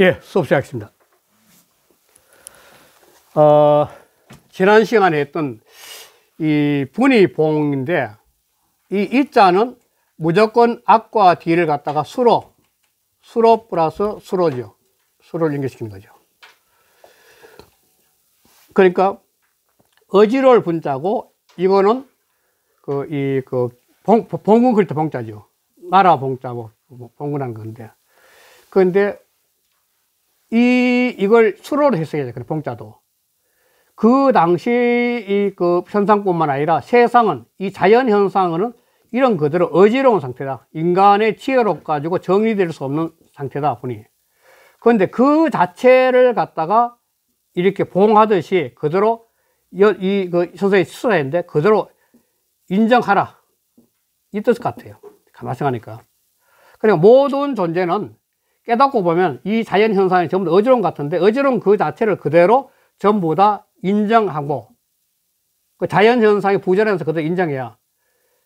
예, 수업 시작하겠습니다. 어, 지난 시간에 했던 이 분이봉인데 이 이자는 무조건 앞과 뒤를 갖다가 수로 수로 플러스 수로죠. 수로를 연결시킨 거죠. 그러니까 어지러울 분자고 이거는 그 이 그 봉, 봉은 글자 봉자죠. 나라 봉자고 뭐 봉근한 건데. 그런데 이 이걸 수로로 했어야 돼. 봉자도. 그 당시 이그 현상뿐만 아니라 세상은 이 자연 현상은 이런 그대로 어지러운 상태다. 인간의 지혜로 가지고 정리될 수 없는 상태다 보니. 그런데 그 자체를 갖다가 이렇게 봉하듯이 그대로 이그 선생이 님 수사했는데 그대로 인정하라. 이 뜻 같아요. 발생하니까. 그러니 모든 존재는 깨닫고 보면 이 자연 현상이 전부 어지러움 같은데 어지러움 그 자체를 그대로 전부 다 인정하고 그 자연 현상의 부재라서 그대로 인정해야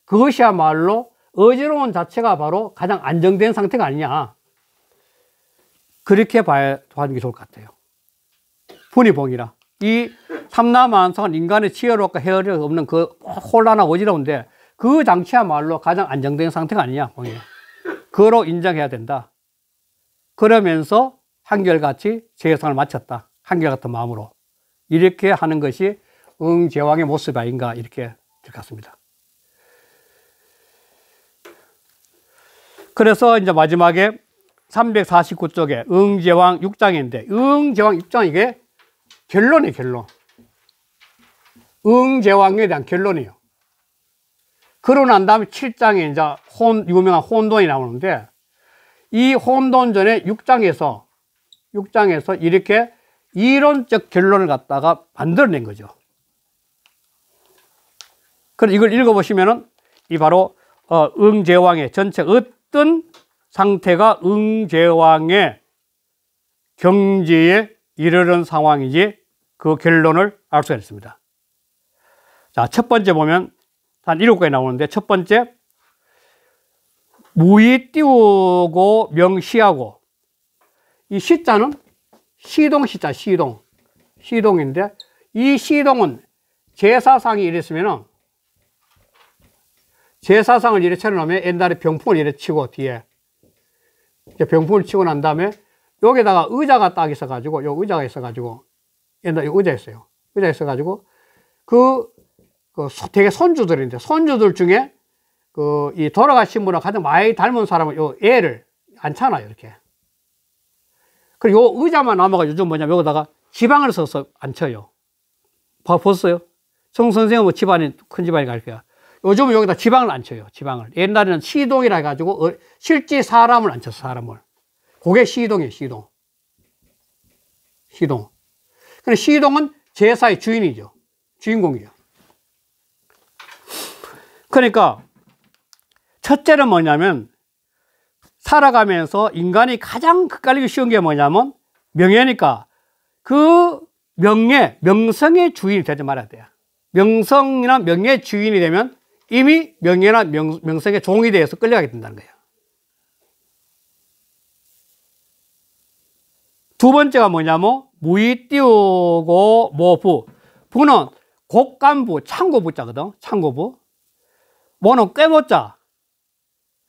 그것이야말로 어지러운 자체가 바로 가장 안정된 상태가 아니냐 그렇게 봐야 하는 게 좋을 것 같아요 분이봉이라 이 삼남만성은 인간의 치열과 헤어려 없는 그 혼란한 어지러운데 그 장치야말로 가장 안정된 상태가 아니냐 공예. 그로 인정해야 된다. 그러면서 한결같이 제사을 마쳤다. 한결같은 마음으로 이렇게 하는 것이 응제왕의 모습 아닌가 이렇게 들어갔습니다. 그래서 이제 마지막에 349쪽에 응제왕 6장인데 응제왕 6장 이게 결론이 결론. 응제왕에 대한 결론이에요. 그러고 난 다음에 7장에 이제 혼, 유명한 혼돈이 나오는데 이 혼돈 전에 6장에서 6장에서 이렇게 이론적 결론을 갖다가 만들어낸 거죠. 그래서 이걸 읽어보시면은 이 바로 어, 응제왕의 전체 어떤 상태가 응제왕의 경지에 이르는 상황인지 그 결론을 알 수가 있습니다. 자, 첫 번째 보면 단한 7개 나오는데 첫 번째 무이 띄우고 명시하고 이 시자는 시동 시자 시동 시동인데 이 시동은 제사상이 이랬으면은 제사상을 이래 차려놓으면 옛날에 병풍을 이래 치고 뒤에 병풍을 치고 난 다음에 여기다가 의자가 딱 있어가지고 요 의자가 있어가지고 옛날에 의자 있어요 의자 있어가지고 그그 되게 선주들인데 선주들 중에 그이 돌아가신 분을 가장 많이 닮은 사람은 요 애를 앉잖아요 이렇게 그리고 요 의자만 남아가 요즘 뭐냐 여기다가 지방을 써서 앉혀요 봐 보세요 정 선생은 뭐 집안이 큰 집안이 갈 거야 요즘은 여기다 지방을 앉혀요 지방을 옛날에는 시동이라 해가지고 어, 실제 사람을 앉혀서 사람을 그게 시동이에요 시동 시동 근데 시동은 제사의 주인이죠 주인공이에요 그러니까 첫째는 뭐냐면 살아가면서 인간이 가장 헷갈리기 쉬운 게 뭐냐면 명예니까 그 명예, 명성의 주인이 되지 말아야 돼요. 명성이나 명예의 주인이 되면 이미 명예나 명, 명성의 종이 되어서 끌려가게 된다는 거예요. 두 번째가 뭐냐면 무이 띄우고 모부 부는 곡간부, 창고부자거든. 창고부. 뭐는 꿰못자.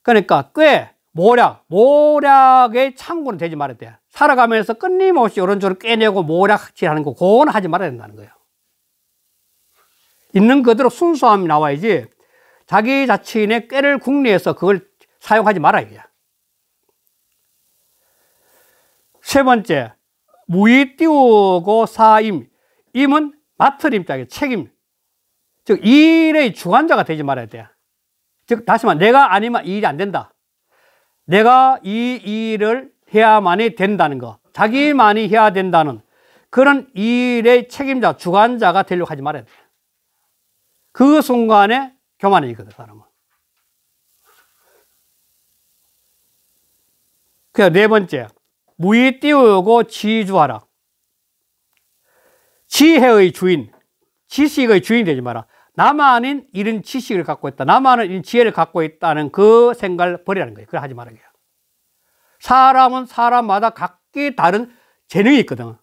그러니까 꽤 모략, 모략의 창고는 되지 말아야 돼. 살아가면서 끊임없이 이런 줄을 꿰내고 모략질하는 거, 그건 하지 말아야 된다는 거예요. 있는 그대로 순수함이 나와야지 자기 자체의 꾀를 국내에서 그걸 사용하지 말아야 돼세 번째, 무의 띄우고 사임. 임은 맡을 임자 책임. 즉, 일의 주관자가 되지 말아야 돼즉 다시 말 내가 아니면 이 일이 안 된다. 내가 이 일을 해야만이 된다는 거. 자기만이 해야 된다는 그런 일의 책임자, 주관자가 되려고 하지 말아야 돼. 그 순간에 교만해지거든, 그 사람은. 그래네 번째, 무의 띄우고 지주하라. 지혜의 주인, 지식의 주인 되지 마라. 나만인 이런 지식을 갖고 있다. 나만은 이런 지혜를 갖고 있다는 그 생각을 버리라는 거예요. 그걸 하지 말아요. 사람은 사람마다 각기 다른 재능이 있거든.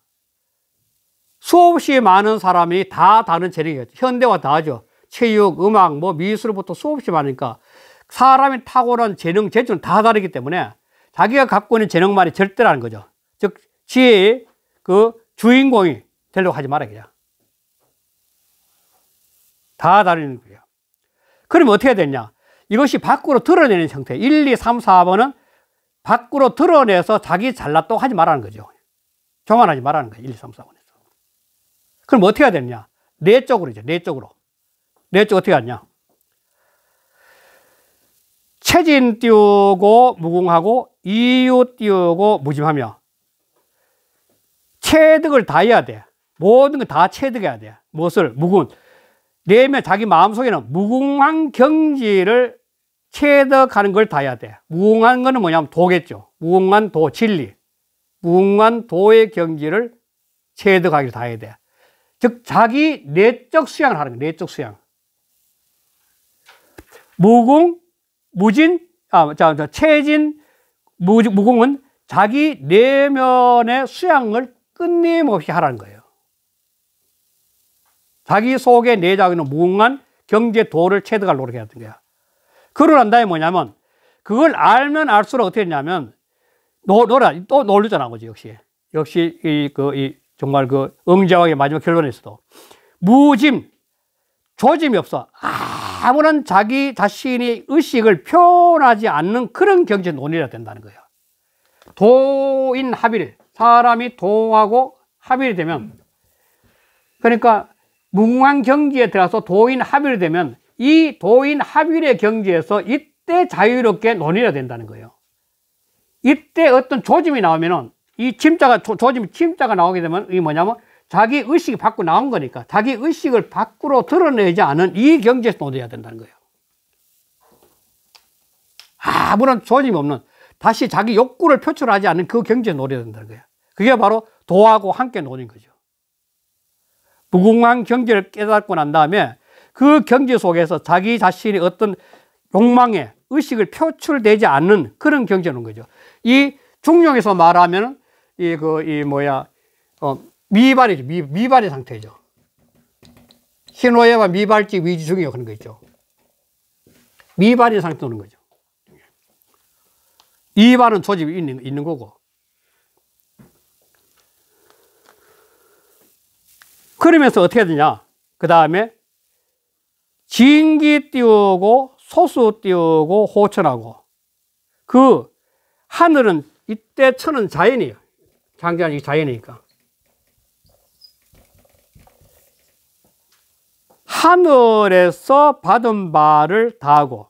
수없이 많은 사람이 다 다른 재능이 있죠. 현대와 다죠. 체육, 음악, 뭐 미술부터 수없이 많으니까 사람이 탁월한 재능, 재주는 다 다르기 때문에 자기가 갖고 있는 재능만이 절대라는 거죠. 즉, 지혜의 그 주인공이 되려고 하지 말아야 돼요. 다 다른 거예요. 그럼 어떻게 되냐? 이것이 밖으로 드러내는 형태. 1, 2, 3, 4번은 밖으로 드러내서 자기 잘났다고 하지 말라는 거죠. 교만하지 말라는 거예요. 1, 2, 3, 4번에서. 그럼 어떻게 해야 되냐? 내 네 쪽으로죠. 내 쪽으로. 내쪽 네 네 어떻게 하냐? 체진 띄우고 무궁하고 이유 띄우고 무심하며 체득을 다 해야 돼. 모든 걸다 체득해야 돼. 무엇을? 무군. 내면 자기 마음속에는 무궁한 경지를 체득하는 걸 다해야 돼. 무궁한 거는 뭐냐면 도겠죠. 무궁한 도, 진리. 무궁한 도의 경지를 체득하기를 다해야 돼. 즉, 자기 내적 수양을 하는 거야. 내적 수양. 무궁, 무진, 아, 자, 자 체진, 무, 무궁은 자기 내면의 수양을 끝님없이 하라는 거예요. 자기 속에 내장 있는 무궁한 경제 도를 체득할 노력해야 던 거야. 그걸 한다면 뭐냐면 그걸 알면 알수록 어떻게 되냐면 노, 노또 놀리잖아 그지 역시 역시 이그이 그, 정말 그 응자왕의 마지막 결론에서도 무짐 조짐이 없어 아무런 자기 자신이 의식을 표현하지 않는 그런 경제 논의가 된다는 거예 도인 합일 사람이 도하고 합일이 되면 그러니까 뭉왕 경지에 들어가서 도인 합의를 되면 이 도인 합의의 경지에서 이때 자유롭게 논의해 된다는 거예요. 이때 어떤 조짐이 나오면은 이 침자가 조, 짐 침자가 나오게 되면 이 뭐냐면 자기 의식이 밖으로 나온 거니까 자기 의식을 밖으로 드러내지 않은 이 경지에서 논의해야 된다는 거예요. 아무런 조짐이 없는 다시 자기 욕구를 표출하지 않는 그 경지에 논의해야 된다는 거예요. 그게 바로 도하고 함께 노는 거죠. 무궁한 경계를 깨닫고 난 다음에 그 경계 속에서 자기 자신이 어떤 욕망에 의식을 표출되지 않는 그런 경제는 거죠. 이 중용에서 말하면 이 그이 그, 뭐야 어 미발이죠. 미, 미발의 상태죠. 희노애와 미발직 위지중요 그런 거 있죠. 미발의 상태 는 거죠. 이발은 조집이 있는, 있는 거고 그러면서 어떻게 되냐? 그 다음에 진기 띄우고 소수 띄우고 호천하고 그 하늘은 이때 천은 자연이에요. 장자는 자연이니까. 하늘에서 받은 바를 다하고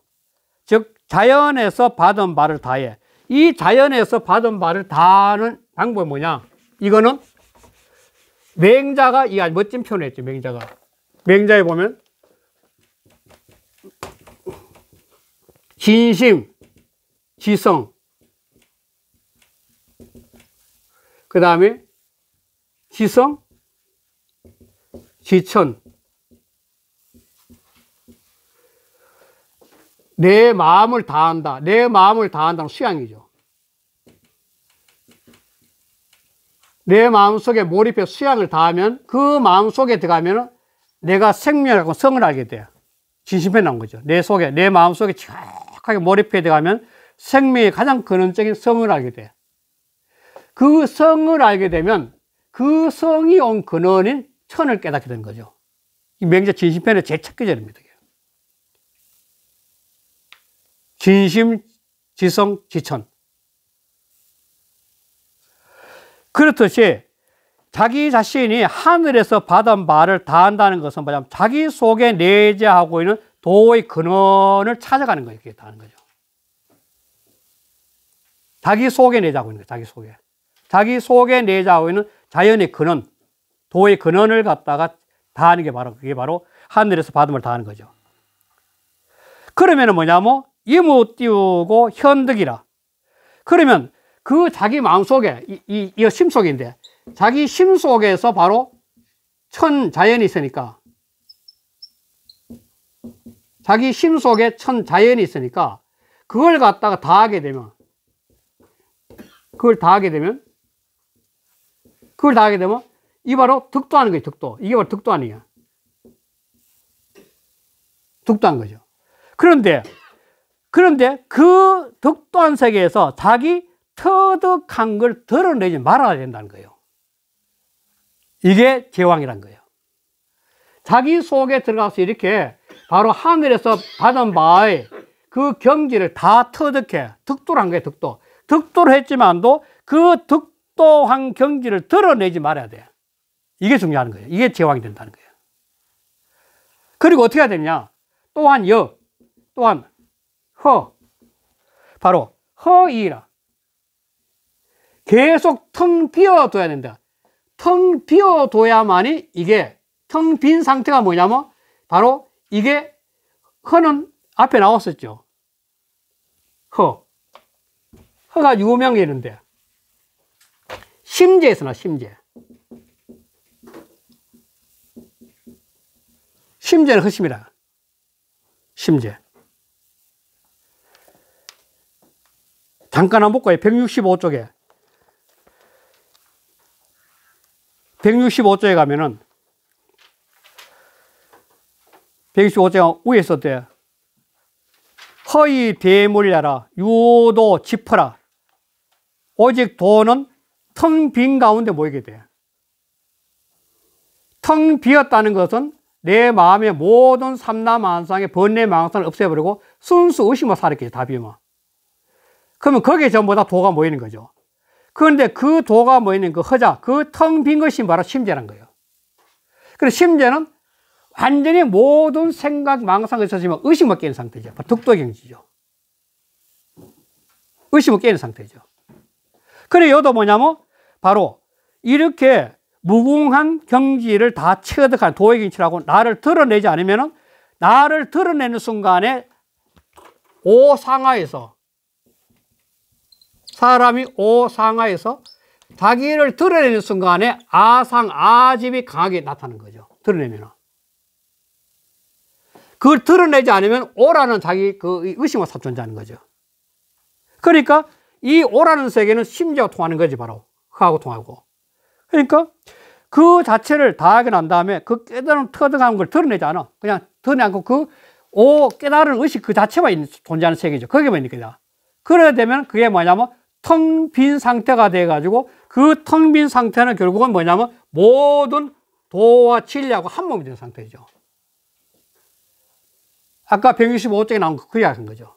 즉 자연에서 받은 바를 다해 이 자연에서 받은 바를 다하는 방법이 뭐냐 이거는 맹자가 이 아주 멋진 표현을 했죠. 맹자가. 맹자에 보면 진심, 지성, 그 다음에 지성, 지천, 내 마음을 다한다. 내 마음을 다한다는 수양이죠. 내 마음속에 몰입해 수양을 다하면 그 마음속에 들어가면 내가 생명하고 성을 알게 돼요. 진심에 나온 거죠. 내 속에, 내 마음속에 정확하게 몰입해 들어가면 생명의 가장 근원적인 성을 알게 돼요. 그 성을 알게 되면 그 성이 온 근원인 천을 깨닫게 되는 거죠. 이명자 진심편의 제첫계절입니다. 진심, 지성, 지천. 그렇듯이 자기 자신이 하늘에서 받은 바를 다한다는 것은 뭐냐면 자기 속에 내재하고 있는 도의 근원을 찾아가는 거예요. 이게 다는 거죠. 자기 속에 내재하고 있는 거예요. 자기 속에. 자기 속에 내재하고 있는 자연의 근원, 도의 근원을 갖다가 다하는 게 바로 그게 바로 하늘에서 받음을 다하는 거죠. 그러면 뭐냐면 이무 띄우고 현득이라. 그러면 그 자기 마음속에 이, 이, 이 심속인데 자기 심속에서 바로 천자연이 있으니까 자기 심속에 천자연이 있으니까 그걸 갖다가 다 하게 되면 그걸 다 하게 되면 그걸 다 하게 되면 이 바로 득도하는 거예요 득도 이게 바로 득도 아니야 득도한 거죠 그런데 그런데 그 득도한 세계에서 자기 터득한 걸 드러내지 말아야 된다는 거예요. 이게 제왕이란 거예요. 자기 속에 들어가서 이렇게 바로 하늘에서 받은 바의 그 경지를 다 터득해. 득도란 거예요, 득도. 득도를 했지만도 그 득도한 경지를 드러내지 말아야 돼. 이게 중요한 거예요. 이게 제왕이 된다는 거예요. 그리고 어떻게 해야 되냐? 또한 여, 또한 허. 바로 허이라. 계속 텅 비워둬야 된다. 텅 비워둬야만이 이게 텅 빈 상태가 뭐냐면 바로 이게 허는 앞에 나왔었죠. 허. 허가 유명해는데 있 심재에서 나 심재. 심재는 허심이라. 심재. 잠깐 한번 볼까요? 165쪽에. 165조에 가면은 165조가 위에서 돼. 허위 대물려라 유도 짚어라 오직 도는 텅 빈 가운데 모이게 돼. 텅 비었다는 것은 내 마음의 모든 삼라만상의 번뇌망상을 없애버리고 순수 의심을 사르게 답이면 그러면 거기에 전부 다 도가 모이는 거죠. 그런데 그 도가 모이는 뭐 그 허자, 그 텅 빈 것이 바로 심재란 거예요. 그래서 심재는 완전히 모든 생각, 망상에 있었지만 의심을 깨는 상태죠. 득도경지죠. 의심을 깨는 상태죠. 그래, 여도 뭐냐면 바로 이렇게 무궁한 경지를 다 체득한 도의 경치라고 나를 드러내지 않으면 나를 드러내는 순간에 오상하에서 사람이 오상하에서 자기를 드러내는 순간에 아상, 아집이 강하게 나타나는 거죠. 드러내면. 그걸 드러내지 않으면 오라는 자기 그 의심과 삽존자는 거죠. 그러니까 이 오라는 세계는 심지어 통하는 거지, 바로. 흑하고 통하고. 그러니까 그 자체를 다하게난 다음에 그 깨달음 터득한 걸 드러내지 않아. 그냥 드러내 않고 그 오, 깨달은 의식 그 자체만 존재하는 세계죠. 거기만 있는 거다. 그래야 되면 그게 뭐냐면 텅빈 상태가 돼가지고 그 텅 빈 상태는 결국은 뭐냐면 모든 도와 진리하고 한 몸이 된 상태죠. 아까 165쪽에 나온 거그게야는 거죠.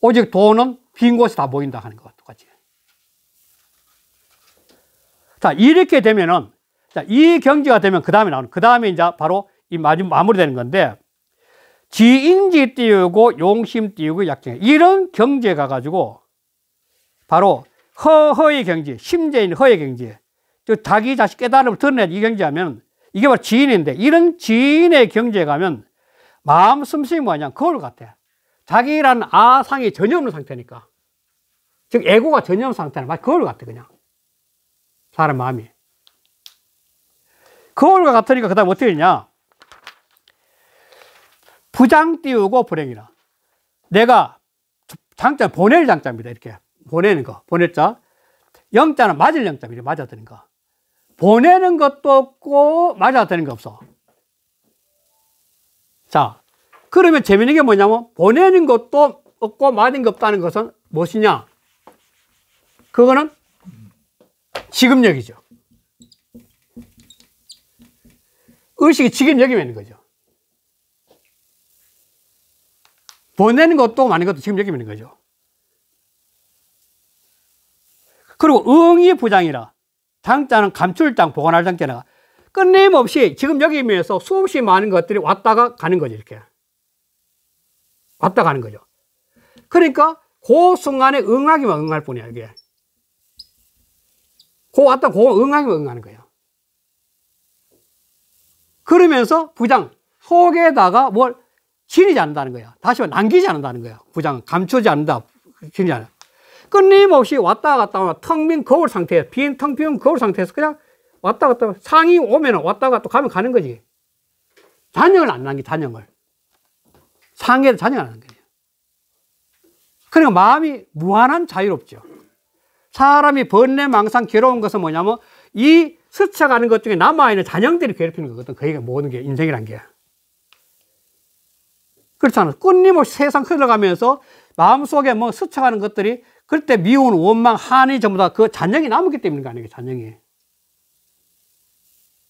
오직 도는 빈 곳이 다 보인다 하는 것 똑같이. 자, 이렇게 되면은, 자, 이 경지가 되면 그 다음에 나오는, 그 다음에 이제 바로 이 마지 마무리되는 건데, 지인지 띄우고 용심 띄우고 약정. 이런 경지에 가가지고 바로 허, 허의 경지, 심재인 허의 경지. 즉, 자기 자식 깨달음을 드러낸 이 경지하면 이게 바로 지인인데 이런 지인의 경지에 가면 마음 숨쉬기 뭐냐 거울 같아. 자기란 아상이 전혀 없는 상태니까. 즉, 애고가 전혀 없는 상태는 마치 거울 같아, 그냥. 사람 마음이. 거울과 같으니까 그 다음 어떻게 되냐. 부장 띄우고 불행이라. 내가 장점, 보낼 장점입니다, 이렇게. 보내는 거, 보낼 자. 영자는 맞을 영자입니다. 맞아드는 거. 보내는 것도 없고, 맞아드는 거 없어. 자, 그러면 재밌는 게 뭐냐면, 보내는 것도 없고, 맞은 게 없다는 것은 무엇이냐? 그거는 지급력이죠. 의식이 지급력이 있는 거죠. 보내는 것도 많은 것도 지급력이 있는 거죠. 그리고 응이 부장이라 당자는 감출 당 보관할 당자라 끝임없이 지금 여기 면서 수없이 많은 것들이 왔다가 가는 거죠 이렇게 왔다 가는 거죠 그러니까 그 순간에 응하기만 응할 뿐이야 이게 그 왔다 고 그 응하기만 응하는 거예요 그러면서 부장 속에다가 뭘 지니지 않는다는 거야 다시 말 남기지 않는다는 거야 부장 감추지 않는다 지니지 않아 끊임없이 왔다 갔다 하면 텅빈 거울 상태, 빈텅 빈 거울 상태에서 그냥 왔다 갔다 상이 오면 왔다 갔다 가면 가는 거지. 잔영을 안 남기, 잔영을. 상에도 잔영을 안남기 그러니까 마음이 무한한 자유롭죠. 사람이 번뇌, 망상, 괴로운 것은 뭐냐면 이 스쳐가는 것 중에 남아있는 잔영들이 괴롭히는 거거든. 그게 모든 게 인생이란 게. 그렇잖아. 끊임없이 세상 흘러가면서 마음속에 뭐 스쳐가는 것들이 그때 미운, 원망, 한이 전부 다 그 잔영이 남았기 때문인 거 아니에요, 그 잔영이.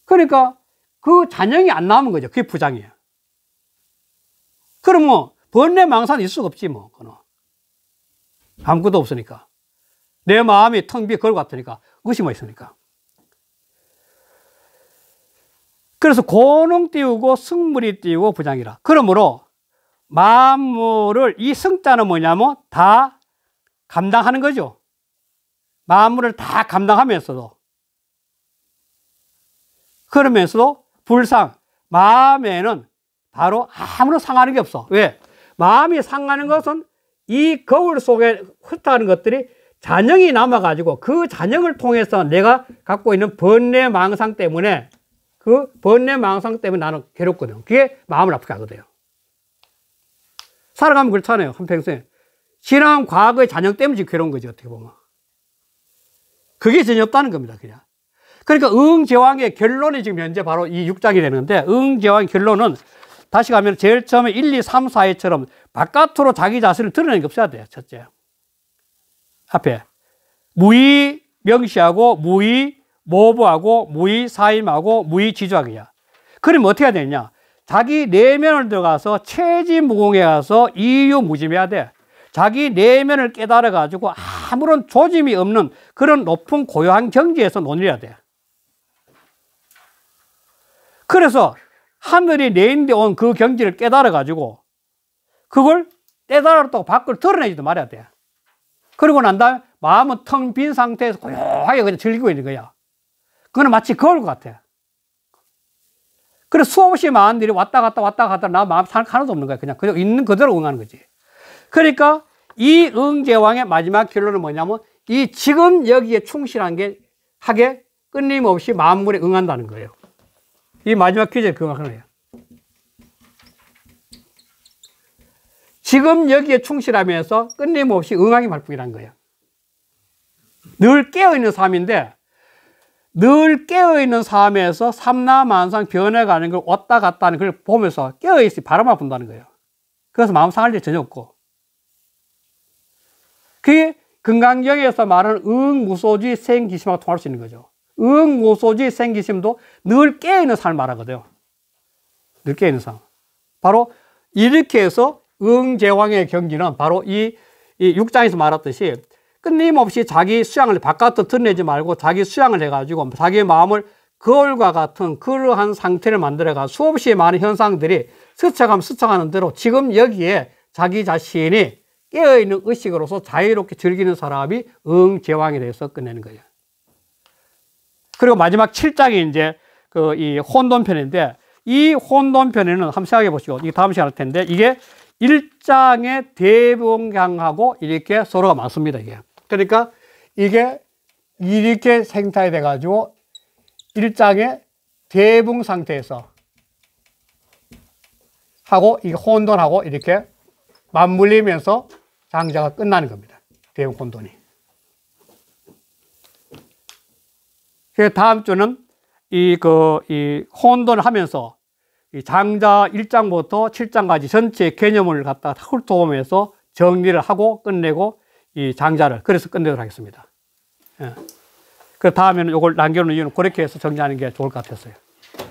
그러니까 그 잔영이 안 남은 거죠. 그게 부장이에요. 그럼 뭐, 번뇌 망사 있을 수가 없지, 뭐, 그는. 아무것도 없으니까. 내 마음이 텅비 걸고 갔으니까. 의심이 있으니까. 그래서 고능 띄우고 승물이 띄우고 부장이라. 그러므로 만물을 이 승자는 뭐냐면 다 감당하는 거죠. 만물을 다 감당하면서도. 그러면서도 불상, 마음에는 바로 아무런 상하는 게 없어. 왜? 마음이 상하는 것은 이 거울 속에 흩어가는 것들이 잔영이 남아가지고 그 잔영을 통해서 내가 갖고 있는 번뇌 망상 때문에 그 번뇌 망상 때문에 나는 괴롭거든. 그게 마음을 아프게 하거든요. 살아가면 그렇잖아요. 한평생. 신앙 과거의 잔영 때문에 지금 괴로운 거죠, 어떻게 보면. 그게 전혀 없다는 겁니다, 그냥. 그러니까 응제왕의 결론이 지금 현재 바로 이 6장이 되는데, 응제왕의 결론은 다시 가면 제일 처음에 1, 2, 3, 4회처럼 바깥으로 자기 자신을 드러내는 게 없어야 돼요, 첫째. 앞에. 무의 명시하고, 무의 모부하고, 무의 사임하고, 무의 지조하기야. 그럼 어떻게 해야 되냐? 자기 내면을 들어가서 체지 무공에 가서 이유 무짐해야 돼. 자기 내면을 깨달아 가지고 아무런 조짐이 없는 그런 높은 고요한 경지에서 논해야 의 돼. 그래서 하늘이 내인데 온 그 경지를 깨달아 가지고 그걸 깨달았다고 밖을 드러내지도 말아야 돼. 그리고 난 다음에 마음은 텅 빈 상태에서 고요하게 그냥 즐기고 있는 거야. 그거는 마치 거울 같아. 그래서 수없이 많은 일이 왔다 갔다 왔다 갔다 나 마음 살 하나도 없는 거야. 그냥 그냥 있는 그대로 응하는 거지. 그러니까 이 응제왕의 마지막 결론은 뭐냐면 이 지금 여기에 충실한 게 하게 끊임없이 만물에 응한다는 거예요. 이 마지막 퀴즈 그만큼이요 지금 여기에 충실하면서 끊임없이 응하기 말뿐이란 거예요. 늘 깨어있는 삶인데 늘 깨어있는 삶에서 삼라만상 변해가는 걸 왔다 갔다 하는 걸 보면서 깨어있이 바라만 본다는 거예요. 그래서 마음 상할 일 전혀 없고 그 금강경에서 말하는 응무소지 생기심하고 통할 수 있는 거죠. 응무소지 생기심도 늘 깨어있는 삶을 말하거든요. 늘 깨어있는 삶. 바로 이렇게 해서 응제왕의 경기는 바로 이, 이 6장에서 말했듯이 끊임없이 자기 수양을 바깥으로 드러내지 말고 자기 수양을 해가지고 자기 마음을 거울과 같은 그러한 상태를 만들어가 수없이 많은 현상들이 스쳐가면 스쳐가는 대로 지금 여기에 자기 자신이 깨어있는 의식으로서 자유롭게 즐기는 사람이 응제왕에 대해서 끝내는 거예요. 그리고 마지막 7장이 이제 그 이 혼돈편인데 이 혼돈편에는 한번 생각해 보시오. 이 다음 시간 할 텐데 이게 1장의 대봉강하고 이렇게 서로가 맞습니다. 이게. 그러니까 이게 이렇게 생태돼 가지고 1장의 대봉 상태에서 하고 이 혼돈하고 이렇게 맞물리면서 장자가 끝나는 겁니다. 대형 혼돈이. 그 다음 주는 이, 그, 이 혼돈하면서 이 장자 1장부터 7장까지 전체 개념을 갖다가 훑어보면서 정리를 하고 끝내고 이 장자를 그래서 끝내도록 하겠습니다. 예. 그 다음에는 이걸 남겨놓은 이유는 그렇게 해서 정리하는 게 좋을 것 같았어요.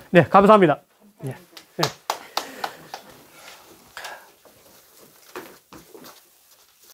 네, 감사합니다. 예.